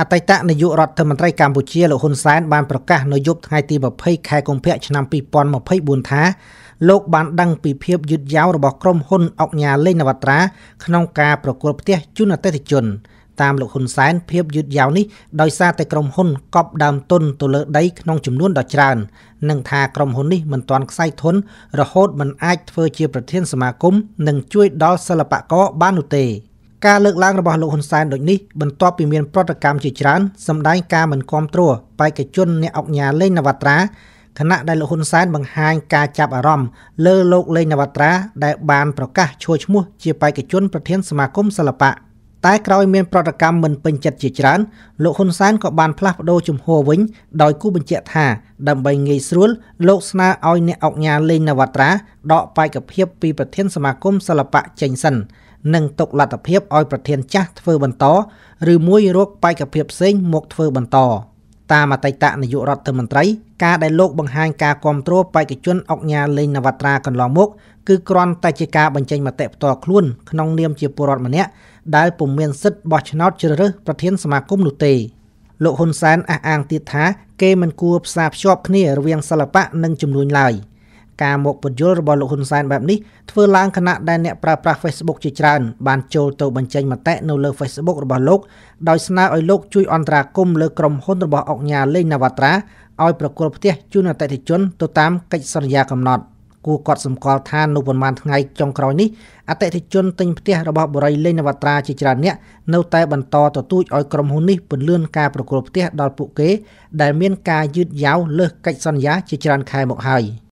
អតីតនាយករដ្ឋមន្ត្រីកម្ពុជាលោកហ៊ុនសែនបានប្រកាសនៅយប់ថ្ងៃទី20ខែកុម្ភៈឆ្នាំ2024ថាលោកបានដឹងពីភាពយឺតយ៉ាវរបស់ក្រុមហ៊ុនអុកញ៉ាលេងនវត្រាក្នុងការប្រគល់ផ្ទះជូនអតិថិជនតាមលោកហ៊ុនសែនភាពយឺតយ៉ាវនេះដោយសារតែក្រុមហ៊ុនកប់ដើមទុនទៅលើដីក្នុងចំនួនដ៏ច្រើននិងថាក្រុមហ៊ុននេះមិនទាន់ខ្សែធនរហូតមិនអាចធ្វើជាប្រធានសមាគមនិងជួយដល់សិល្បករបាននោះទេ។ការលើកឡើងរបស់លោកហ៊ុនសែនដូចនេះបន្ទាប់ពីមានប្រតិកម្មជាច្រើនសម្ដែងការមិនគាំទ្របេក្ខជនអ្នកអង្គការលេងនវត្រាគណៈដែលលោកហ៊ុនសែនបង្ហាញការចាប់អារម្មណ៍លើលោកលេងនវត្រាដែល បានប្រកាសឈ្មោះជាបេក្ខជនប្រធានសមាគមសិល្បៈតែក្រោយមានប្រតិកម្មមិនពេញចិត្តជាច្រើនលោកហ៊ុនសែនក៏បានផ្លាស់ប្ដូរជំហរវិញដោយគូបញ្ជាក់ថាដើម្បីងាយស្រួលលោកស្នើឲ្យអ្នកអង្គការលេងនវត្រាដកបេក្ខភាពពីប្រធានសមាគមសិល្បៈចេញសិននិងទុកលទ្ធភាពឲ្យប្រធានចាស់ធ្វើបន្តឬមួយរកបេក្ខភាពផ្សេងមកធ្វើបន្ត។តាមអតីតនាយករដ្ឋមន្ត្រីការដែលលោកបង្ហាញការគ្រប់គ្រងបេតិជនអុកញ៉ាលេងនវត្រាកន្លងមកគឺគ្រាន់តែជាការបញ្ចេញមតិផ្ទាល់ខ្លួនក្នុងនាមជាពលរដ្ឋម្នាក់ដែលពុំមានសិទ្ធិបោះឆ្នោតជ្រើសរើសប្រធានសមាគមនោះទេលោកហ៊ុនសែនអះអាងទៀតថាគេមិនគួរផ្សារភ្ជាប់គ្នារវាងសិល្បៈនិងចំនួនឡើយ។ការមកពន្យល់របស់លោកហ៊ុនសែនបែបនេះធ្វើឡើងខណៈដែលអ្នកប្រើប្រាស់ Facebook ជាច្រើន បានចូលទៅបញ្ចេញមតិនៅលើ Facebook របស់លោកដោយស្នើឲ្យលោកជួយអន្តរាគមន៍លើក្រុមហ៊ុនរបស់អង្គការលេងនាវត្រាឲ្យប្រគល់ផ្ទះជូនអតិថិជនទៅតាមកិច្ចសន្យាកំណត់គួរកត់សម្គាល់ថានៅប្រមាណថ្ងៃចុងក្រោយនេះអតិថិជនទិញផ្ទះរបស់បរិយលេងនវត្រាជាច្រើនអ្នក នៅតែបន្តទទូចឲ្យក្រុមហ៊ុននេះពន្យាការប្រគល់ផ្ទះដល់ពួកគេ ដែលមានការយឺតយ៉ាវលើសកិច្ចសន្យា ជាច្រើនខែមកហើយ។